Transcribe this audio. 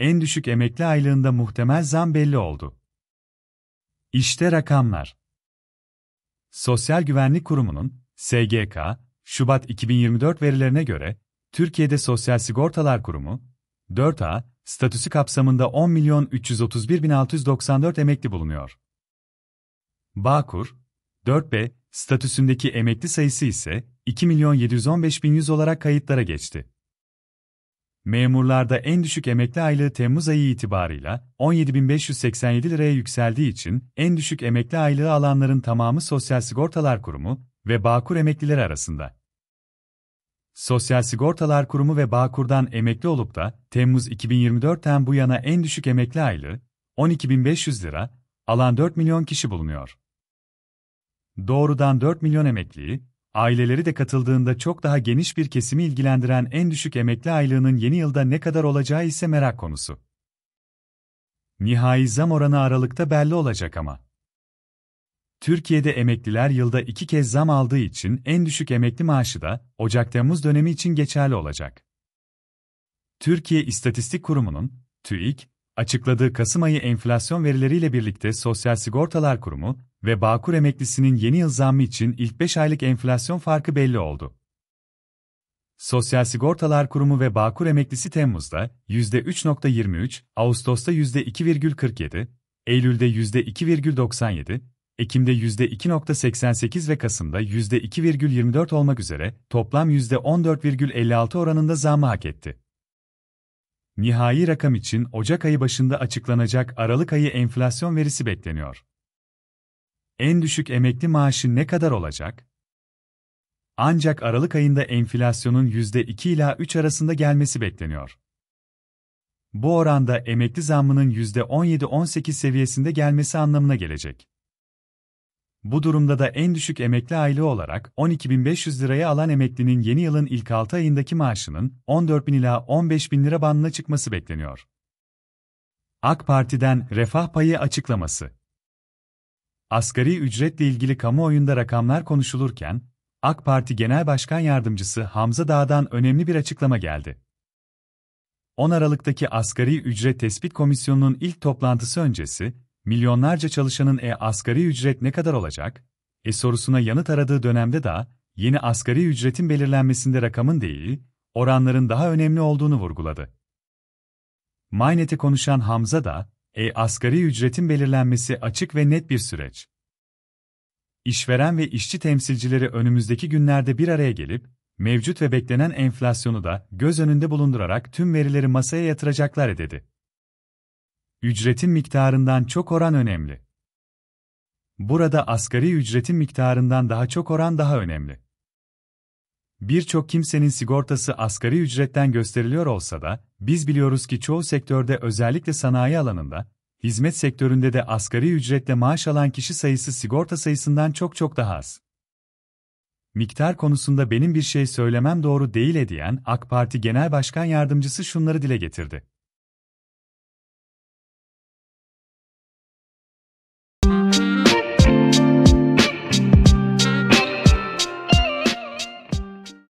En düşük emekli aylığında muhtemel zam belli oldu. İşte rakamlar. Sosyal Güvenlik Kurumu'nun SGK Şubat 2024 verilerine göre Türkiye'de Sosyal Sigortalar Kurumu 4A statüsü kapsamında 10 milyon 331.694 emekli bulunuyor. Bağkur 4B statüsündeki emekli sayısı ise 2 milyon 715.100 olarak kayıtlara geçti. Memurlarda en düşük emekli aylığı Temmuz ayı itibarıyla 17.587 liraya yükseldiği için en düşük emekli aylığı alanların tamamı Sosyal Sigortalar Kurumu ve Bağkur emekliler arasında. Sosyal Sigortalar Kurumu ve Bağkur'dan emekli olup da Temmuz 2024'ten bu yana en düşük emekli aylığı 12.500 lira alan 4 milyon kişi bulunuyor. Doğrudan 4 milyon emekliyi aileleri de katıldığında çok daha geniş bir kesimi ilgilendiren en düşük emekli aylığının yeni yılda ne kadar olacağı ise merak konusu. Nihai zam oranı Aralık'ta belli olacak ama. Türkiye'de emekliler yılda iki kez zam aldığı için en düşük emekli maaşı da Ocak-Temmuz dönemi için geçerli olacak. Türkiye İstatistik Kurumu'nun, TÜİK, açıkladığı Kasım ayı enflasyon verileriyle birlikte Sosyal Sigortalar Kurumu ve Bağkur emeklisinin yeni yıl zammı için ilk 5 aylık enflasyon farkı belli oldu. Sosyal Sigortalar Kurumu ve Bağkur emeklisi Temmuz'da %3.23, Ağustos'ta %2,47, Eylül'de %2,97, Ekim'de %2.88 ve Kasım'da %2,24 olmak üzere toplam %14,56 oranında zammı hak etti. Nihai rakam için Ocak ayı başında açıklanacak Aralık ayı enflasyon verisi bekleniyor. En düşük emekli maaşı ne kadar olacak? Ancak Aralık ayında enflasyonun %2 ila 3 arasında gelmesi bekleniyor. Bu oranda emekli zammının %17-18 seviyesinde gelmesi anlamına gelecek. Bu durumda da en düşük emekli aile olarak 12.500 liraya alan emeklinin yeni yılın ilk 6 ayındaki maaşının 14.000 ila 15.000 lira bandına çıkması bekleniyor. AK Parti'den refah payı açıklaması Asgari ücretle ilgili kamuoyunda rakamlar konuşulurken, AK Parti Genel Başkan Yardımcısı Hamza Dağ'dan önemli bir açıklama geldi. 10 Aralık'taki Asgari Ücret Tespit Komisyonu'nun ilk toplantısı öncesi, milyonlarca çalışanın e asgari ücret ne kadar olacak? E sorusuna yanıt aradığı dönemde de yeni asgari ücretin belirlenmesinde rakamın değil, oranların daha önemli olduğunu vurguladı. Maynet'e konuşan Hamza da, e asgari ücretin belirlenmesi açık ve net bir süreç. İşveren ve işçi temsilcileri önümüzdeki günlerde bir araya gelip, mevcut ve beklenen enflasyonu da göz önünde bulundurarak tüm verileri masaya yatıracaklar dedi ücretin miktarından çok oran önemli. Burada asgari ücretin miktarından daha çok oran daha önemli. Birçok kimsenin sigortası asgari ücretten gösteriliyor olsa da, biz biliyoruz ki çoğu sektörde özellikle sanayi alanında, hizmet sektöründe de asgari ücretle maaş alan kişi sayısı sigorta sayısından çok çok daha az. Miktar konusunda benim bir şey söylemem doğru değil ediyen AK Parti Genel Başkan Yardımcısı şunları dile getirdi.